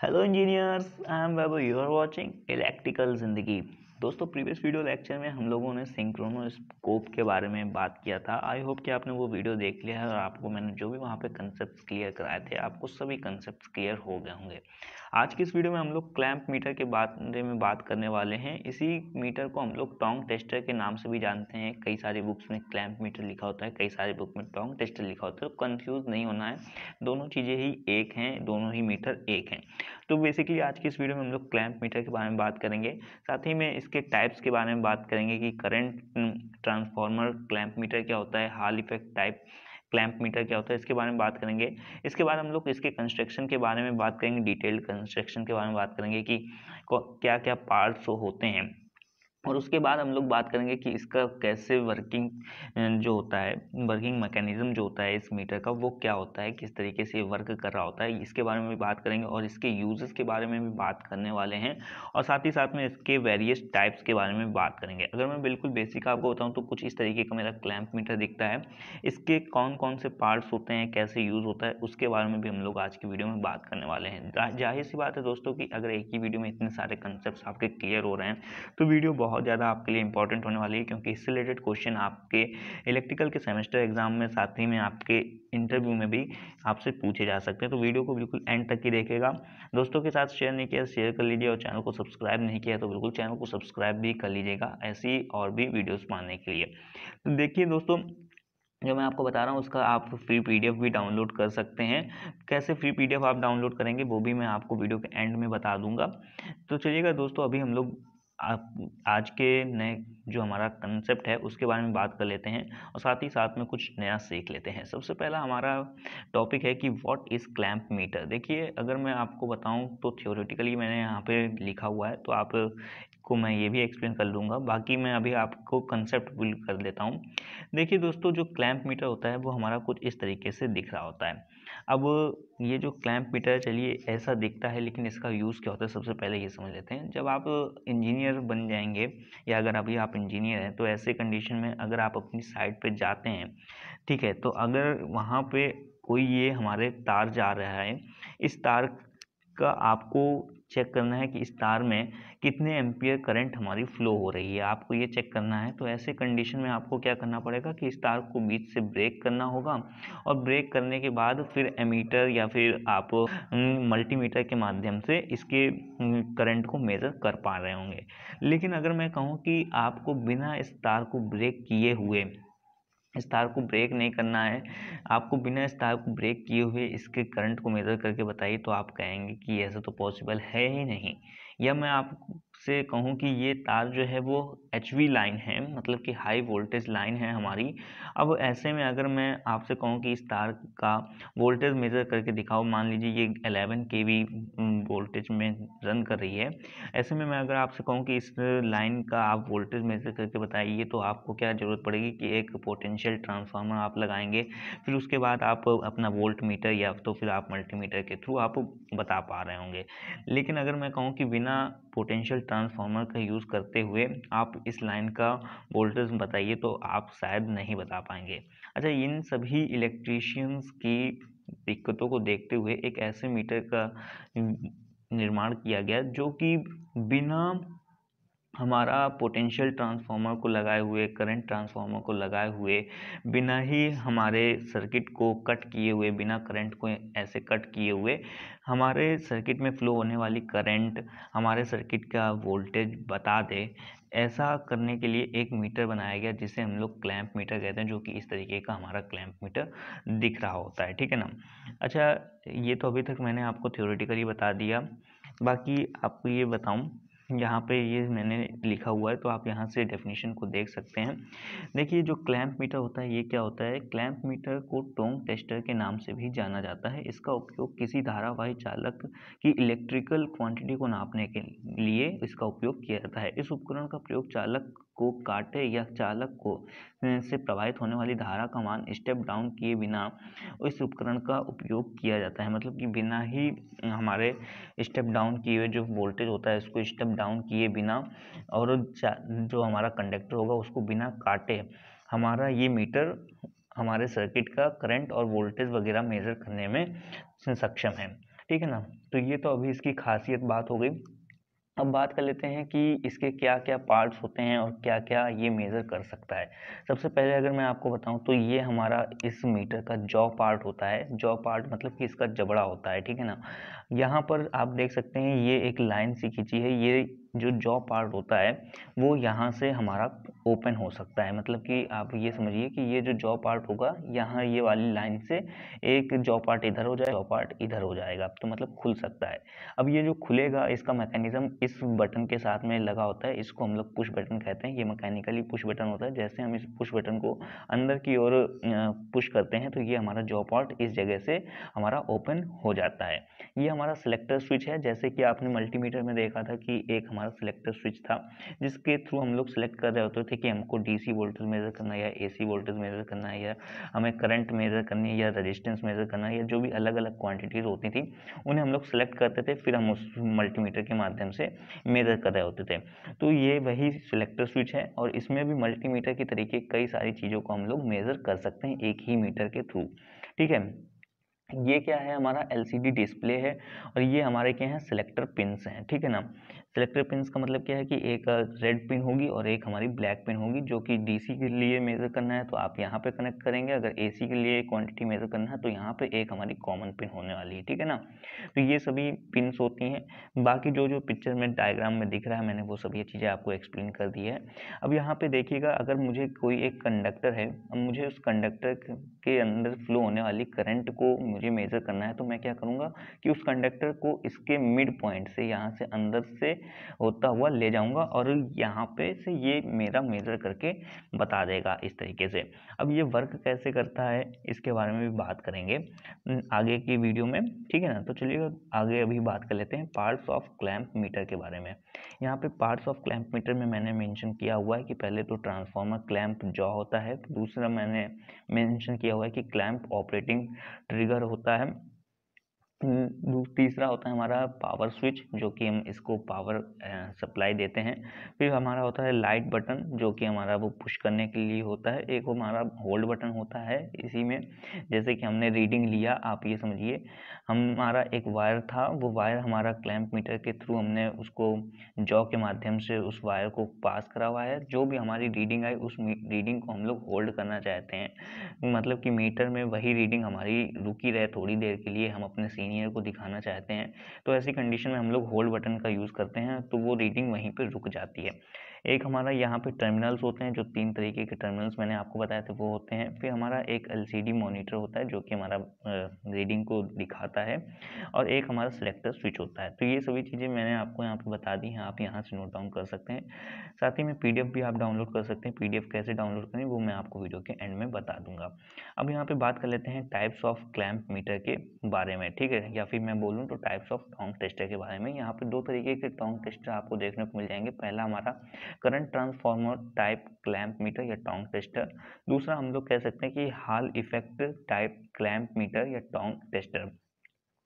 Hello engineers, I am Babu. You are watching Electrical Zindagi. दोस्तों previous video lecture में हम लोगों ने स्कोप के बारे में बात किया था आई होप कि आपने वो वीडियो देख लिया है और आपको मैंने जो भी वहाँ पे कंसेप्ट क्लियर कराए थे आपको सभी कंसेप्ट क्लियर हो गए होंगे आज की इस वीडियो में हम लोग क्लैंप मीटर के बारे में बात करने वाले हैं इसी मीटर को हम लोग टोंग टेस्टर के नाम से भी जानते हैं कई सारी बुक्स में क्लैंप मीटर लिखा होता है कई सारी बुक में टोंग टेस्टर लिखा होता है तो कन्फ्यूज़ नहीं होना है दोनों चीज़ें ही एक हैं दोनों ही मीटर एक हैं तो बेसिकली आज की इस वीडियो में हम लोग क्लैंप मीटर के बारे में बात करेंगे साथ ही मैं इसके टाइप्स के बारे में बात करेंगे कि करंट ट्रांसफार्मर क्लैंप मीटर क्या होता है Hall effect type clamp meter क्या होता है इसके बारे में बात करेंगे इसके बाद हम लोग इसके कंस्ट्रक्शन के बारे में बात करेंगे डिटेल्ड कंस्ट्रक्शन के बारे में बात करेंगे कि क्या क्या पार्ट्स होते हैं और उसके बाद हम लोग बात करेंगे कि इसका कैसे वर्किंग जो होता है वर्किंग मैकेनिज़्म जो होता है इस मीटर का वो क्या होता है किस तरीके से वर्क कर रहा होता है इसके बारे में भी बात करेंगे और इसके यूजेस के बारे में भी बात करने वाले हैं और साथ ही साथ में इसके वेरियस टाइप्स के बारे में बात करेंगे अगर मैं बिल्कुल बेसिक आपको बताऊँ तो कुछ इस तरीके का मेरा क्लैम्प मीटर दिखता है इसके कौन कौन से पार्ट्स होते हैं कैसे यूज़ होता है उसके बारे में भी हम लोग आज की वीडियो में बात करने वाले हैं जाहिर सी बात है दोस्तों कि अगर एक ही वीडियो में इतने सारे कंसेप्ट आपके क्लियर हो रहे हैं तो वीडियो बहुत बहुत ज़्यादा आपके लिए इंपॉर्टेंट होने वाली है क्योंकि इससे रिलेटेड क्वेश्चन आपके इलेक्ट्रिकल के सेमेस्टर एग्जाम में साथ ही में आपके इंटरव्यू में भी आपसे पूछे जा सकते हैं तो वीडियो को बिल्कुल एंड तक ही देखेगा दोस्तों के साथ शेयर नहीं किया शेयर कर लीजिए और चैनल को सब्सक्राइब नहीं किया तो बिल्कुल चैनल को सब्सक्राइब भी कर लीजिएगा ऐसी और भी वीडियोज़ पाने के लिए तो देखिए दोस्तों जो मैं आपको बता रहा हूँ उसका आप फ्री पीडीएफ भी डाउनलोड कर सकते हैं कैसे फ्री पीडीएफ आप डाउनलोड करेंगे वो भी मैं आपको वीडियो के एंड में बता दूंगा तो चलिएगा दोस्तों अभी हम लोग आज के नए जो हमारा कंसेप्ट है उसके बारे में बात कर लेते हैं और साथ ही साथ में कुछ नया सीख लेते हैं सबसे पहला हमारा टॉपिक है कि व्हाट इज़ क्लैम्प मीटर देखिए अगर मैं आपको बताऊं तो थियोरेटिकली मैंने यहाँ पे लिखा हुआ है तो आप को मैं ये भी एक्सप्लेन कर लूँगा बाकी मैं अभी आपको कंसेप्ट कर देता हूँ देखिए दोस्तों जो क्लैंप मीटर होता है वो हमारा कुछ इस तरीके से दिख रहा होता है अब ये जो क्लैंप मीटर चलिए ऐसा दिखता है लेकिन इसका यूज़ क्या होता है सबसे पहले ये समझ लेते हैं जब आप इंजीनियर बन जाएंगे या अगर अभी आप इंजीनियर हैं तो ऐसे कंडीशन में अगर आप अपनी साइड पे जाते हैं ठीक है तो अगर वहाँ पे कोई ये हमारे तार जा रहा है इस तार का आपको चेक करना है कि इस तार में कितने एम्पियर करंट हमारी फ्लो हो रही है आपको ये चेक करना है तो ऐसे कंडीशन में आपको क्या करना पड़ेगा कि इस तार को बीच से ब्रेक करना होगा और ब्रेक करने के बाद फिर एमीटर या फिर आप हम्म, मल्टीमीटर के माध्यम से इसके हम्म, करंट को मेज़र कर पा रहे होंगे लेकिन अगर मैं कहूँ कि आपको बिना इस तार को ब्रेक किए हुए इस तार को ब्रेक नहीं करना है आपको बिना इस तार को ब्रेक किए हुए इसके करंट को मेज़र करके बताइए तो आप कहेंगे कि ऐसा तो पॉसिबल है ही नहीं या मैं आप से कहूँ कि ये तार जो है वो एच वी लाइन है मतलब कि हाई वोल्टेज लाइन है हमारी अब ऐसे में अगर मैं आपसे कहूँ कि इस तार का वोल्टेज मेज़र करके दिखाओ मान लीजिए ये एलेवन के वी वोल्टेज में रन कर रही है ऐसे में मैं अगर आपसे कहूँ कि इस लाइन का आप वोल्टेज मेज़र करके बताइए तो आपको क्या ज़रूरत पड़ेगी कि एक पोटेंशियल ट्रांसफार्मर आप लगाएंगे फिर उसके बाद आप अपना वोल्ट मीटर या तो फिर आप मल्टीमीटर के थ्रू आप बता पा रहे होंगे लेकिन अगर मैं कहूँ कि बिना पोटेंशियल ट्रांसफार्मर का यूज़ करते हुए आप इस लाइन का वोल्टेज बताइए तो आप शायद नहीं बता पाएंगे अच्छा इन सभी इलेक्ट्रीशियंस की दिक्कतों को देखते हुए एक ऐसे मीटर का निर्माण किया गया जो कि बिना हमारा पोटेंशियल ट्रांसफार्मर को लगाए हुए करंट ट्रांसफार्मर को लगाए हुए बिना ही हमारे सर्किट को कट किए हुए बिना करंट को ऐसे कट किए हुए हमारे सर्किट में फ्लो होने वाली करंट हमारे सर्किट का वोल्टेज बता दे ऐसा करने के लिए एक मीटर बनाया गया जिसे हम लोग क्लैंप मीटर कहते हैं जो कि इस तरीके का हमारा क्लैंप मीटर दिख रहा होता है ठीक है ना अच्छा ये तो अभी तक मैंने आपको थ्योरेटिकली बता दिया बाकी आपको ये बताऊँ यहाँ पे ये मैंने लिखा हुआ है तो आप यहाँ से डेफिनेशन को देख सकते हैं देखिए जो क्लैंप मीटर होता है ये क्या होता है क्लैंप मीटर को टोंग टेस्टर के नाम से भी जाना जाता है इसका उपयोग किसी धारावाही चालक की इलेक्ट्रिकल क्वांटिटी को नापने के लिए इसका उपयोग किया जाता है इस उपकरण का प्रयोग चालक को काटे या चालक को से प्रभावित होने वाली धारा का मान स्टेप डाउन किए बिना इस उपकरण का उपयोग किया जाता है मतलब कि बिना ही हमारे स्टेप डाउन किए हुए जो वोल्टेज होता है उसको स्टेप डाउन किए बिना और जो हमारा कंडक्टर होगा उसको बिना काटे हमारा ये मीटर हमारे सर्किट का करंट और वोल्टेज वगैरह मेज़र करने में सक्षम है ठीक है ना तो ये तो अभी इसकी खासियत बात हो गई अब बात कर लेते हैं कि इसके क्या क्या पार्ट्स होते हैं और क्या क्या ये मेज़र कर सकता है सबसे पहले अगर मैं आपको बताऊं तो ये हमारा इस मीटर का जॉ पार्ट होता है जॉ पार्ट मतलब कि इसका जबड़ा होता है ठीक है ना यहाँ पर आप देख सकते हैं ये एक लाइन सी खींची है ये जो जॉब पार्ट होता है वो यहाँ से हमारा ओपन हो सकता है मतलब कि आप ये समझिए कि ये जो जॉब पार्ट होगा यहाँ ये वाली लाइन से एक जॉब पार्ट इधर हो जाए जॉब पार्ट इधर हो जाएगा तो मतलब खुल सकता है अब ये जो खुलेगा इसका मैकेनिज़्म इस बटन के साथ में लगा होता है इसको हम लोग पुश बटन कहते हैं ये मैकेनिकली पुश बटन होता है जैसे हम इस पुश बटन को अंदर की ओर पुश करते हैं तो ये हमारा जॉब पार्ट इस जगह से हमारा ओपन हो जाता है ये हमारा सिलेक्टर स्विच है जैसे कि आपने मल्टीमीटर में देखा था कि एक हमारा हमारा सिलेक्टर स्विच था जिसके थ्रू हम लोग सेलेक्ट कर रहे होते थे कि हमको डीसी वोल्टेज मेजर करना है या एसी वोल्टेज मेजर करना है या हमें करंट मेजर करनी है या रेजिस्टेंस मेजर करना है या जो भी अलग अलग क्वान्टिटीज़ होती थी उन्हें हम लोग सेलेक्ट करते थे फिर हम उस मल्टीमीटर के माध्यम से मेजर कर रहे होते थे तो ये वही सिलेक्टर स्विच है और इसमें भी मल्टीमीटर के तरीके कई सारी चीज़ों को हम लोग मेज़र कर सकते हैं एक ही मीटर के थ्रू ठीक है ये क्या है हमारा एलसीडी डिस्प्ले है और ये हमारे क्या हैं सिलेक्टर पिंस हैं ठीक है ना सिलेक्टर पिन का मतलब क्या है कि एक रेड पिन होगी और एक हमारी ब्लैक पिन होगी जो कि डीसी के लिए मेज़र करना है तो आप यहाँ पे कनेक्ट करेंगे अगर एसी के लिए क्वांटिटी मेज़र करना है तो यहाँ पे एक हमारी कॉमन पिन होने वाली है ठीक है ना तो ये सभी पिनस होती हैं बाकी जो जो पिक्चर में डायग्राम में दिख रहा है मैंने वो सब ये चीज़ें आपको एक्सप्लेन कर दी है अब यहाँ पर देखिएगा अगर मुझे कोई एक कंडक्टर है अब मुझे उस कंडक्टर के अंदर फ्लो होने वाली करंट को मुझे मेज़र करना है तो मैं क्या करूँगा कि उस कंडक्टर को इसके मिड पॉइंट से यहाँ से अंदर से होता हुआ ले जाऊंगा और यहाँ पे से ये मेरा मेजर करके बता देगा इस तरीके से अब ये वर्क कैसे करता है इसके बारे में भी बात करेंगे आगे की वीडियो में ठीक है ना तो चलिए आगे अभी बात कर लेते हैं पार्ट्स ऑफ क्लैम्प मीटर के बारे में यहाँ पे पार्ट्स ऑफ क्लैम्प मीटर में मैंने मेंशन किया हुआ है कि पहले तो ट्रांसफार्मर क्लैम्प जॉ होता है दूसरा मैंने मेंशन किया हुआ है कि क्लैम्प ऑपरेटिंग ट्रिगर होता है हम्म, तीसरा होता है हमारा पावर स्विच जो कि हम इसको पावर सप्लाई देते हैं फिर हमारा होता है लाइट बटन जो कि हमारा वो पुश करने के लिए होता है एक हमारा होल्ड बटन होता है इसी में जैसे कि हमने रीडिंग लिया आप ये समझिए हमारा एक वायर था वो वायर हमारा क्लैंप मीटर के थ्रू हमने उसको जॉ के माध्यम से उस वायर को पास करा हुआ है जो भी हमारी रीडिंग आई उस रीडिंग को हम लोग होल्ड करना चाहते हैं मतलब कि मीटर में वही रीडिंग हमारी रुकी रहे थोड़ी देर के लिए हम अपने सीनियर को दिखाना चाहते हैं तो ऐसी कंडीशन में हम लोग होल्ड बटन का यूज़ करते हैं तो वो रीडिंग वहीं पर रुक जाती है एक हमारा यहाँ पे टर्मिनल्स होते हैं जो तीन तरीके के टर्मिनल्स मैंने आपको बताए थे वो होते हैं फिर हमारा एक एलसीडी मॉनिटर होता है जो कि हमारा रीडिंग को दिखाता है और एक हमारा सिलेक्टर स्विच होता है तो ये सभी चीज़ें मैंने आपको यहाँ पर बता दी हैं आप यहाँ से नोट डाउन कर सकते हैं साथ ही में पी भी आप डाउनलोड कर सकते हैं पी कैसे डाउनलोड करें वो मैं आपको वीडियो के एंड में बता दूंगा अब यहाँ पर बात कर लेते हैं टाइप्स ऑफ क्लैम्प मीटर के बारे में ठीक है या फिर मैं बोलूँ तो टाइप्स ऑफ टॉन्ग टेस्टर के बारे में यहाँ पर दो तरीके के टॉन्ग टेस्टर आपको देखने को मिल जाएंगे पहला हमारा current transformer type clamp meter या टोंग टेस्टर दूसरा हम लोग कह सकते हैं कि Hall effect type clamp meter या टोंग टेस्टर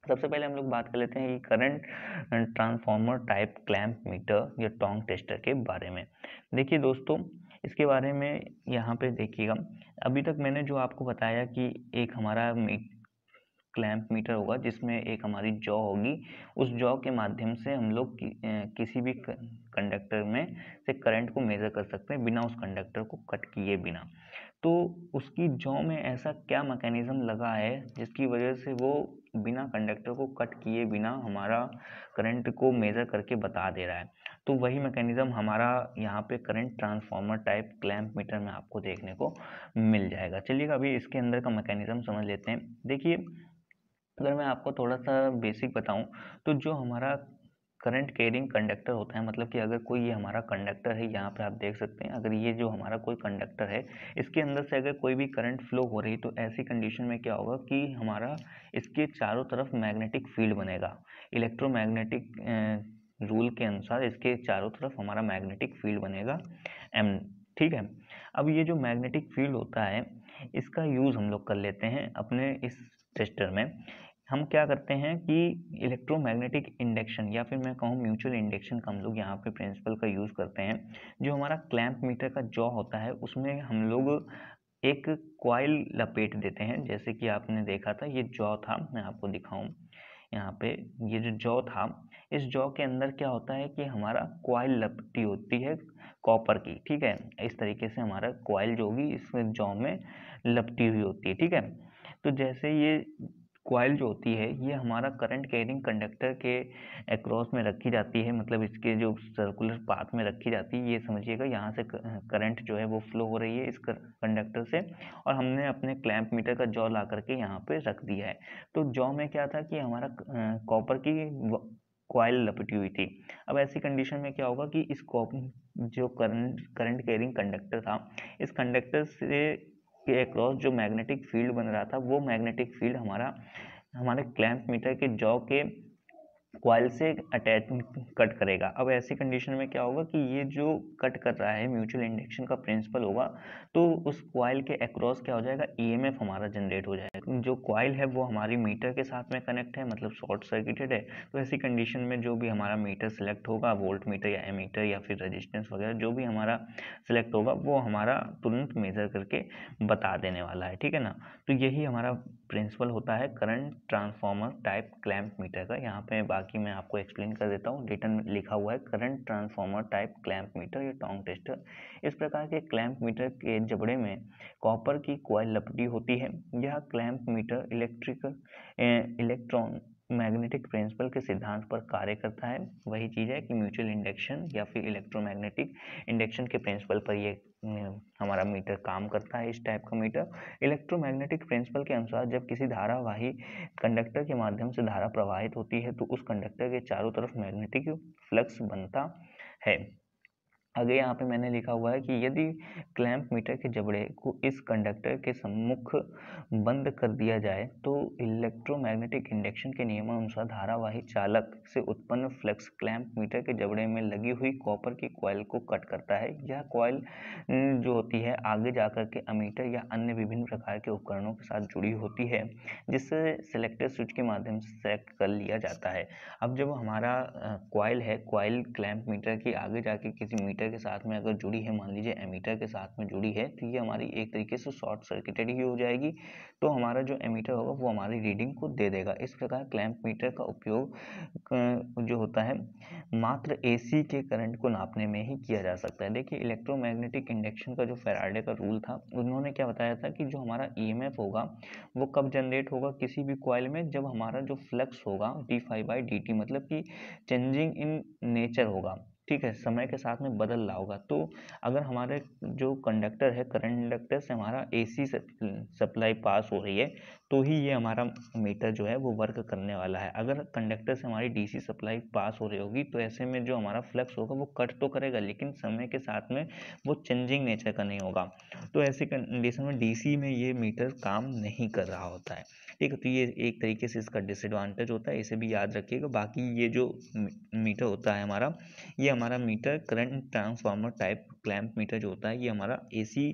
सबसे पहले हम लोग बात कर लेते हैं कि current transformer type clamp meter या टोंग टेस्टर के बारे में देखिए दोस्तों इसके बारे में यहाँ पे देखिएगा अभी तक मैंने जो आपको बताया कि एक हमारा क्लैंप मीटर होगा जिसमें एक हमारी जॉ होगी उस जॉ के माध्यम से हम लोग कि, किसी भी कंडक्टर में से करंट को मेज़र कर सकते हैं बिना उस कंडक्टर को कट किए बिना तो उसकी जॉ में ऐसा क्या मैकेनिज़्म लगा है जिसकी वजह से वो बिना कंडक्टर को कट किए बिना हमारा करंट को मेज़र करके बता दे रहा है तो वही मैकेनिज़्म हमारा यहाँ पे current transformer type clamp meter में आपको देखने को मिल जाएगा चलिएगा अभी इसके अंदर का मैकेनिज़्म समझ लेते हैं देखिए अगर मैं आपको थोड़ा सा बेसिक बताऊं तो जो हमारा करंट कैरिंग कंडक्टर होता है मतलब कि अगर कोई ये हमारा कंडक्टर है यहाँ पे आप देख सकते हैं अगर ये जो हमारा कोई कंडक्टर है इसके अंदर से अगर कोई भी करंट फ्लो हो रही तो ऐसी कंडीशन में क्या होगा कि हमारा इसके चारों तरफ मैग्नेटिक फील्ड बनेगा इलेक्ट्रोमैग्नेटिक रूल के अनुसार इसके चारों तरफ हमारा मैग्नेटिक फील्ड बनेगा एम ठीक है अब ये जो मैग्नेटिक फील्ड होता है इसका यूज़ हम लोग कर लेते हैं अपने इस टेस्टर में हम क्या करते हैं कि इलेक्ट्रोमैग्नेटिक इंडक्शन या फिर मैं कहूँ म्यूचुअल इंडक्शन का हम लोग यहाँ पे प्रिंसिपल का यूज़ करते हैं जो हमारा क्लैंप मीटर का जॉ होता है उसमें हम लोग एक क्वाइल लपेट देते हैं जैसे कि आपने देखा था ये जॉ था मैं आपको दिखाऊँ यहाँ पे ये जो जॉ था इस जॉ के अंदर क्या होता है कि हमारा क्वाइल लपटी होती है कॉपर की ठीक है इस तरीके से हमारा क्वाइल जो होगी इस जॉ में लपटी हुई होती है ठीक है तो जैसे ये क्वाइल जो होती है ये हमारा करंट कैरिंग कंडक्टर के अक्रॉस में रखी जाती है मतलब इसके जो सर्कुलर पाथ में रखी जाती है ये समझिएगा यहाँ से करंट जो है वो फ्लो हो रही है इस कंडक्टर से और हमने अपने क्लैंप मीटर का जॉ ला करके यहाँ पे रख दिया है तो जॉ में क्या था कि हमारा कॉपर की क्वाइल लपटी हुई थी अब ऐसी कंडीशन में क्या होगा कि इस जो करंट करंट कैरिंग कंडक्टर था इस कंडक्टर से के अक्रॉस जो मैग्नेटिक फील्ड बन रहा था वो मैग्नेटिक फील्ड हमारा हमारे क्लैंप मीटर के जॉ के क्वाइल से अटैच कट करेगा अब ऐसी कंडीशन में क्या होगा कि ये जो कट कर रहा है म्यूचुअल इंडक्शन का प्रिंसिपल होगा तो उस क्वाइल के अक्रॉस क्या हो जाएगा ईएमएफ e हमारा जनरेट हो जाएगा जो क्वाइल है वो हमारी मीटर के साथ में कनेक्ट है मतलब शॉर्ट सर्किटेड है तो ऐसी कंडीशन में जो भी हमारा मीटर सेलेक्ट होगा वोल्ट मीटर या एमीटर या फिर रजिस्टेंस वगैरह जो भी हमारा सेलेक्ट होगा वो हमारा तुरंत मेज़र करके बता देने वाला है ठीक है ना तो यही हमारा प्रिंसिपल होता है current transformer type clamp meter का यहाँ पर बात बाकी मैं आपको एक्सप्लेन कर देता हूँ रिटर्न लिखा हुआ है current transformer type clamp meter या टोंग टेस्टर इस प्रकार के क्लैंप मीटर के जबड़े में कॉपर की कोयल लपटी होती है यह clamp meter electric electron magnetic principle के सिद्धांत पर कार्य करता है वही चीज़ है कि म्यूचुअल इंडक्शन या फिर इलेक्ट्रोमैग्नेटिक इंडक्शन के प्रिंसिपल पर यह हमारा मीटर काम करता है इस टाइप का मीटर इलेक्ट्रोमैग्नेटिक प्रिंसिपल के अनुसार जब किसी धारावाही कंडक्टर के माध्यम से धारा प्रवाहित होती है तो उस कंडक्टर के चारों तरफ मैग्नेटिक फ्लक्स बनता है आगे यहाँ पे मैंने लिखा हुआ है कि यदि क्लैंप मीटर के जबड़े को इस कंडक्टर के सम्मुख बंद कर दिया जाए तो इलेक्ट्रोमैग्नेटिक इंडक्शन के नियमानुसार धारावाही चालक से उत्पन्न फ्लक्स क्लैंप मीटर के जबड़े में लगी हुई कॉपर की कॉयल को कट करता है यह कॉयल जो होती है आगे जाकर के अमीटर या अन्य विभिन्न प्रकार के उपकरणों के साथ जुड़ी होती है जिससे सेलेक्टर स्विच के माध्यम से सेलेक्ट कर लिया जाता है अब जब हमारा कॉयल है कॉयल क्लैंप मीटर की आगे जाके किसी मीटर रेजिस्टर के साथ में अगर जुड़ी है मान लीजिए एमीटर के साथ में जुड़ी है तो ये हमारी एक तरीके से शॉर्ट सर्किटेड ही हो जाएगी तो हमारा जो एमीटर होगा वो हमारी रीडिंग को दे देगा इस प्रकार क्लैंप मीटर का उपयोग जो होता है मात्र ए के करंट को नापने में ही किया जा सकता है देखिए इलेक्ट्रोमैग्नेटिक इंडक्शन का जो फेराडे का रूल था उन्होंने क्या बताया था कि जो हमारा ई होगा वो कब जनरेट होगा किसी भी कॉयल में जब हमारा जो फ्लक्स होगा डी फाइव बाई डी मतलब कि चेंजिंग इन नेचर होगा ठीक है समय के साथ में बदल रहा होगा तो अगर हमारे जो कंडक्टर है करंट कंडक्टर से हमारा एसी सप्लाई पास हो रही है तो ही ये हमारा मीटर जो है वो वर्क करने वाला है अगर कंडक्टर से हमारी डीसी सप्लाई पास हो रही होगी तो ऐसे में जो हमारा फ्लक्स होगा वो कट तो करेगा लेकिन समय के साथ में वो चेंजिंग नेचर का नहीं होगा तो ऐसे कंडीशन में डीसी में ये मीटर काम नहीं कर रहा होता है ठीक है तो ये एक तरीके से इसका डिसएडवांटेज होता है इसे भी याद रखिएगा बाकी ये जो मीटर होता है हमारा ये हमारा meter current transformer type clamp meter जो होता है ये हमारा एसी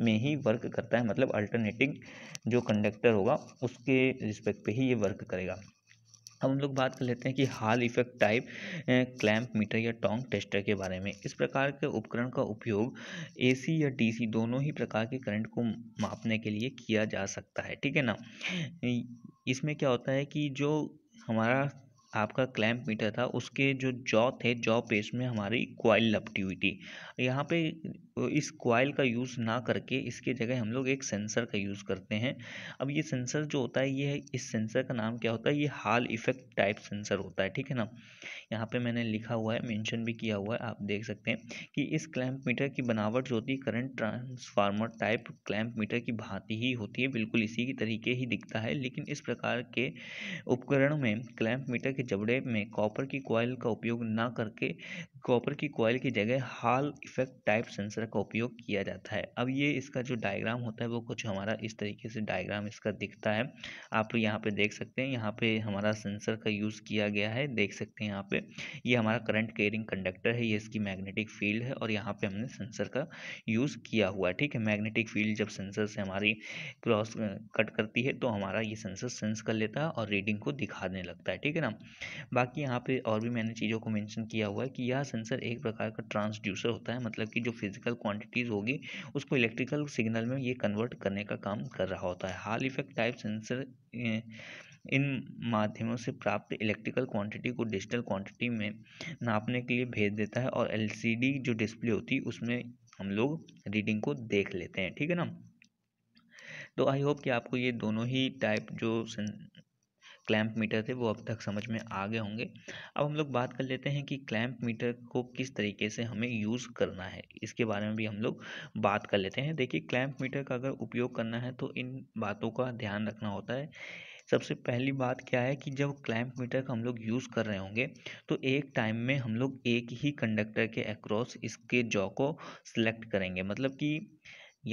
में ही वर्क करता है मतलब अल्टरनेटिंग जो कंडक्टर होगा होगा उसके रिस्पेक्ट पे ही ये वर्क करेगा अब हम लोग बात कर लेते हैं कि Hall effect type clamp meter या टोंग टेस्टर के बारे में इस प्रकार के उपकरण का उपयोग एसी या डीसी दोनों ही प्रकार के करंट को मापने के लिए किया जा सकता है ठीक है ना इसमें क्या होता है कि जो हमारा आपका क्लैम्प मीटर था उसके जो जॉ थे जॉ पेस्ट में हमारी क्वाइल लपटी हुई थी यहाँ पे इस कॉयल का यूज़ ना करके इसके जगह हम लोग एक सेंसर का यूज़ करते हैं अब ये सेंसर जो होता है ये है इस सेंसर का नाम क्या होता है ये हाल इफेक्ट टाइप सेंसर होता है ठीक है ना यहाँ पे मैंने लिखा हुआ है मेंशन भी किया हुआ है आप देख सकते हैं कि इस क्लैंप मीटर की बनावट जो होती है current transformer type clamp meter की भांति ही होती है बिल्कुल इसी की तरीके ही दिखता है लेकिन इस प्रकार के उपकरण में क्लैंप मीटर के जबड़े में कॉपर की कॉयल का उपयोग ना करके कॉपर की कॉयल की जगह हाल इफेक्ट टाइप सेंसर तरह का उपयोग किया जाता है अब ये इसका जो डायग्राम होता है वो कुछ हमारा इस तरीके से डायग्राम इसका दिखता है आप यहाँ पे देख सकते हैं यहाँ पे हमारा सेंसर का यूज़ किया गया है देख सकते हैं यहाँ पे ये हमारा करंट केयरिंग कंडक्टर है ये इसकी मैग्नेटिक फील्ड है और यहाँ पर हमने सेंसर का यूज़ किया हुआ है ठीक है मैग्नेटिक फील्ड जब सेंसर से हमारी क्रॉस कट करती है तो हमारा ये सेंसर सेंस कर लेता है और रीडिंग को दिखाने लगता है ठीक है ना बाकी यहाँ पर और भी मैंने चीज़ों को मैंशन किया हुआ है कि यह सेंसर एक प्रकार का ट्रांसड्यूसर होता है मतलब कि जो फिजिकल इलेक्ट्रिकल क्वांटिटीज़ होगी उसको इलेक्ट्रिकल सिग्नल में ये कन्वर्ट करने का काम कर रहा होता है हाल इफेक्ट टाइप सेंसर इन माध्यमों से प्राप्त इलेक्ट्रिकल क्वांटिटी को डिजिटल क्वांटिटी में नापने के लिए भेज देता है और एल जो डिस्प्ले होती है उसमें हम लोग रीडिंग को देख लेते हैं ठीक है ना तो आई होप कि आपको ये दोनों ही टाइप जो क्लैंप मीटर थे वो अब तक समझ में आ गए होंगे अब हम लोग बात कर लेते हैं कि क्लैंप मीटर को किस तरीके से हमें यूज़ करना है इसके बारे में भी हम लोग बात कर लेते हैं देखिए क्लैंप मीटर का अगर उपयोग करना है तो इन बातों का ध्यान रखना होता है सबसे पहली बात क्या है कि जब क्लैंप मीटर का हम लोग यूज़ कर रहे होंगे तो एक टाइम में हम लोग एक ही कंडक्टर के अक्रॉस इसके जॉ को सिलेक्ट करेंगे मतलब कि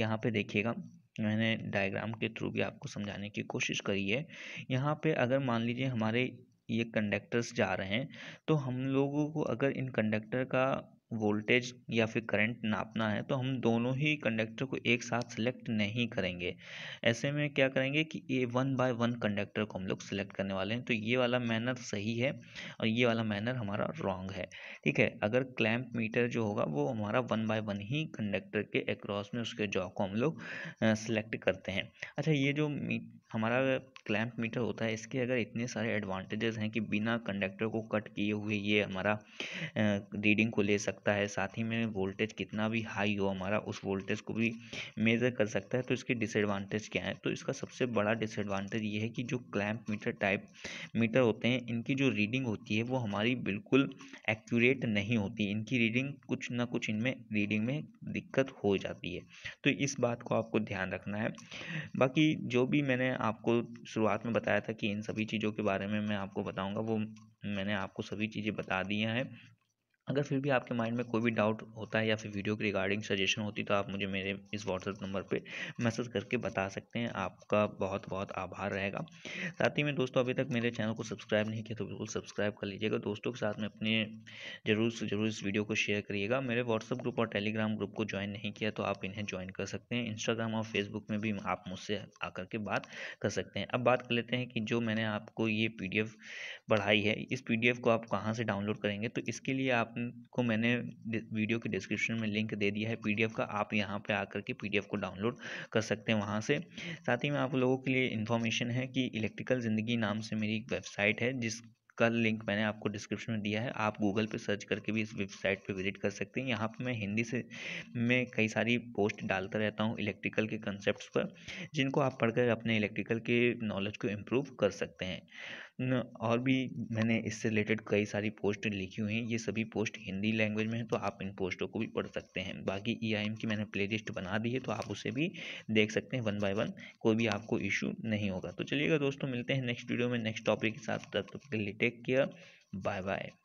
यहाँ पे देखिएगा मैंने डायग्राम के थ्रू भी आपको समझाने की कोशिश करी है यहाँ पे अगर मान लीजिए हमारे ये कंडक्टर्स जा रहे हैं तो हम लोगों को अगर इन कंडक्टर का वोल्टेज या फिर करंट नापना है तो हम दोनों ही कंडक्टर को एक साथ सेलेक्ट नहीं करेंगे ऐसे में क्या करेंगे कि ये वन बाय वन कंडक्टर को हम लोग सेलेक्ट करने वाले हैं तो ये वाला मैनर सही है और ये वाला मैनर हमारा रॉन्ग है ठीक है अगर क्लैम्प मीटर जो होगा वो हमारा वन बाय वन ही कंडक्टर के अक्रॉस में उसके जॉ को हम लोग सेलेक्ट करते हैं अच्छा ये जो हमारा क्लैंप मीटर होता है इसके अगर इतने सारे एडवांटेजेस हैं कि बिना कंडक्टर को कट किए हुए ये हमारा रीडिंग को ले सकता है साथ ही में वोल्टेज कितना भी हाई हो हमारा उस वोल्टेज को भी मेज़र कर सकता है तो इसके डिसएडवांटेज क्या है तो इसका सबसे बड़ा डिसएडवांटेज ये है कि जो क्लैंप मीटर टाइप मीटर होते हैं इनकी जो रीडिंग होती है वो हमारी बिल्कुल एक्यूरेट नहीं होती इनकी रीडिंग कुछ ना कुछ इनमें रीडिंग में दिक्कत हो जाती है तो इस बात को आपको ध्यान रखना है बाकी जो भी मैंने आपको शुरुआत में बताया था कि इन सभी चीज़ों के बारे में मैं आपको बताऊँगा वो मैंने आपको सभी चीज़ें बता दिया हैं अगर फिर भी आपके माइंड में कोई भी डाउट होता है या फिर वीडियो के रिगार्डिंग सजेशन होती तो आप मुझे मेरे इस व्हाट्सएप नंबर पर मैसेज करके बता सकते हैं आपका बहुत बहुत आभार रहेगा साथ ही में दोस्तों अभी तक मेरे चैनल को सब्सक्राइब नहीं किया तो बिल्कुल सब्सक्राइब कर लीजिएगा दोस्तों के साथ में अपने जरूर से जरूर इस वीडियो को शेयर करिएगा मेरे व्हाट्सअप ग्रुप और टेलीग्राम ग्रुप को ज्वाइन नहीं किया तो आप इन्हें ज्वाइन कर सकते हैं इंस्टाग्राम और फेसबुक में भी आप मुझसे आकर के बात कर सकते हैं अब बात कर लेते हैं कि जो मैंने आपको ये पी बढ़ाई है इस पी को आप कहाँ से डाउनलोड करेंगे तो इसके लिए आपने को मैंने वीडियो के डिस्क्रिप्शन में लिंक दे दिया है पीडीएफ का आप यहाँ पे आकर के पीडीएफ को डाउनलोड कर सकते हैं वहाँ से साथ ही में आप लोगों के लिए इन्फॉर्मेशन है कि इलेक्ट्रिकल ज़िंदगी नाम से मेरी एक वेबसाइट है जिस का लिंक मैंने आपको डिस्क्रिप्शन में दिया है आप गूगल पे सर्च करके भी इस वेबसाइट पे विजिट कर सकते हैं यहाँ पे मैं हिंदी से मैं कई सारी पोस्ट डालता रहता हूँ इलेक्ट्रिकल के कंसेप्ट्स पर जिनको आप पढ़कर अपने इलेक्ट्रिकल के नॉलेज को इम्प्रूव कर सकते हैं और भी मैंने इससे रिलेटेड कई सारी पोस्ट लिखी हुई हैं ये सभी पोस्ट हिंदी लैंग्वेज में है तो आप इन पोस्टों को भी पढ़ सकते हैं बाकी ई e की मैंने प्लेलिस्ट बना दी है तो आप उसे भी देख सकते हैं वन बाय वन कोई भी आपको इशू नहीं होगा तो चलिएगा दोस्तों मिलते हैं नेक्स्ट वीडियो में नेक्स्ट टॉपिक के साथ तब तक के लिए टेक केयर बाय बाय